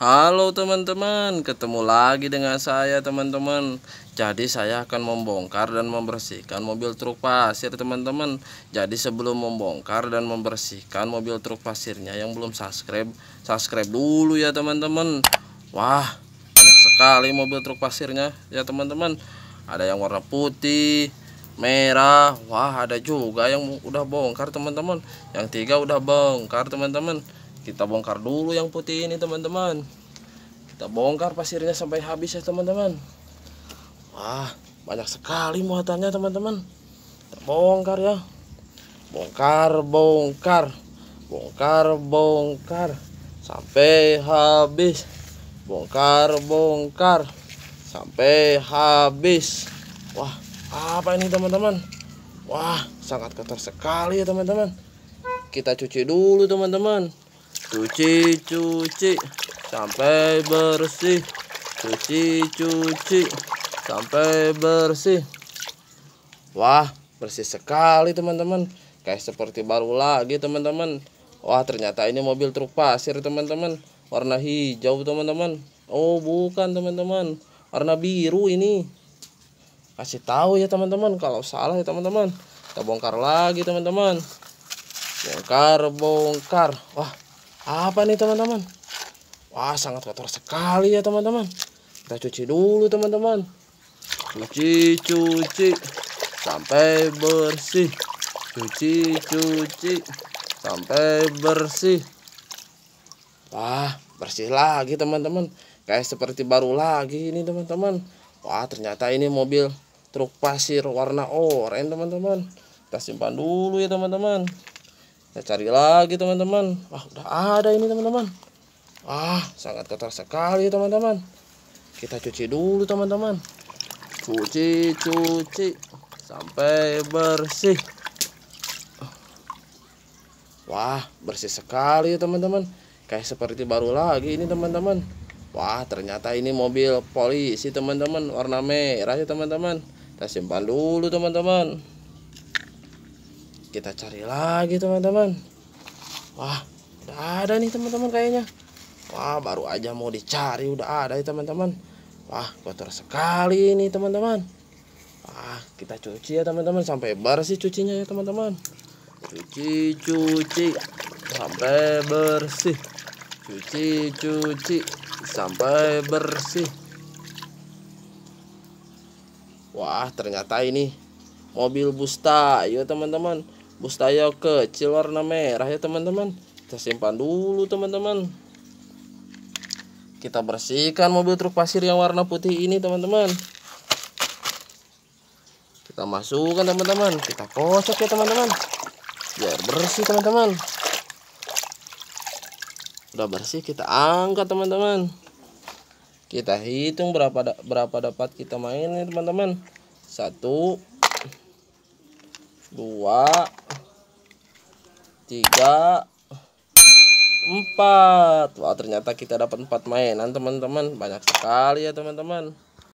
Halo teman-teman, ketemu lagi dengan saya teman-teman Jadi saya akan membongkar dan membersihkan mobil truk pasir teman-teman Jadi sebelum membongkar dan membersihkan mobil truk pasirnya yang belum subscribe Subscribe dulu ya teman-teman Wah, banyak sekali mobil truk pasirnya ya teman-teman Ada yang warna putih, merah Wah, ada juga yang udah bongkar teman-teman Yang tiga udah bongkar teman-teman kita bongkar dulu yang putih ini teman-teman kita bongkar pasirnya sampai habis ya teman-teman wah banyak sekali muatannya teman-teman kita bongkar ya bongkar bongkar bongkar bongkar sampai habis bongkar bongkar sampai habis wah apa ini teman-teman wah sangat kotor sekali ya teman-teman kita cuci dulu teman-teman cuci cuci sampai bersih cuci cuci sampai bersih wah bersih sekali teman-teman kayak seperti baru lagi teman-teman wah ternyata ini mobil truk pasir teman-teman warna hijau teman-teman oh bukan teman-teman warna biru ini kasih tahu ya teman-teman kalau salah ya teman-teman kita bongkar lagi teman-teman bongkar bongkar wah apa nih teman-teman? Wah sangat kotor sekali ya teman-teman. Kita cuci dulu teman-teman. Cuci cuci sampai bersih. Cuci cuci sampai bersih. Wah bersih lagi teman-teman. Kayak seperti baru lagi ini teman-teman. Wah ternyata ini mobil truk pasir warna oranye teman-teman. Kita simpan dulu ya teman-teman saya cari lagi teman-teman wah udah ada ini teman-teman Wah sangat kotor sekali teman-teman kita cuci dulu teman-teman cuci cuci sampai bersih wah bersih sekali teman-teman kayak seperti baru lagi ini teman-teman wah ternyata ini mobil polisi teman-teman warna merah ya teman-teman kita simpan dulu teman-teman kita cari lagi teman-teman wah udah ada nih teman-teman kayaknya wah baru aja mau dicari udah ada ya teman-teman wah kotor sekali ini teman-teman wah kita cuci ya teman-teman sampai bersih cucinya ya teman-teman cuci cuci sampai bersih cuci cuci sampai bersih wah ternyata ini mobil busta ya teman-teman bustayo kecil warna merah ya teman-teman kita simpan dulu teman-teman kita bersihkan mobil truk pasir yang warna putih ini teman-teman kita masukkan teman-teman kita kocok ya teman-teman biar bersih teman-teman udah bersih kita angkat teman-teman kita hitung berapa berapa dapat kita main ya teman-teman satu dua tiga empat wah ternyata kita dapat empat mainan teman-teman banyak sekali ya teman-teman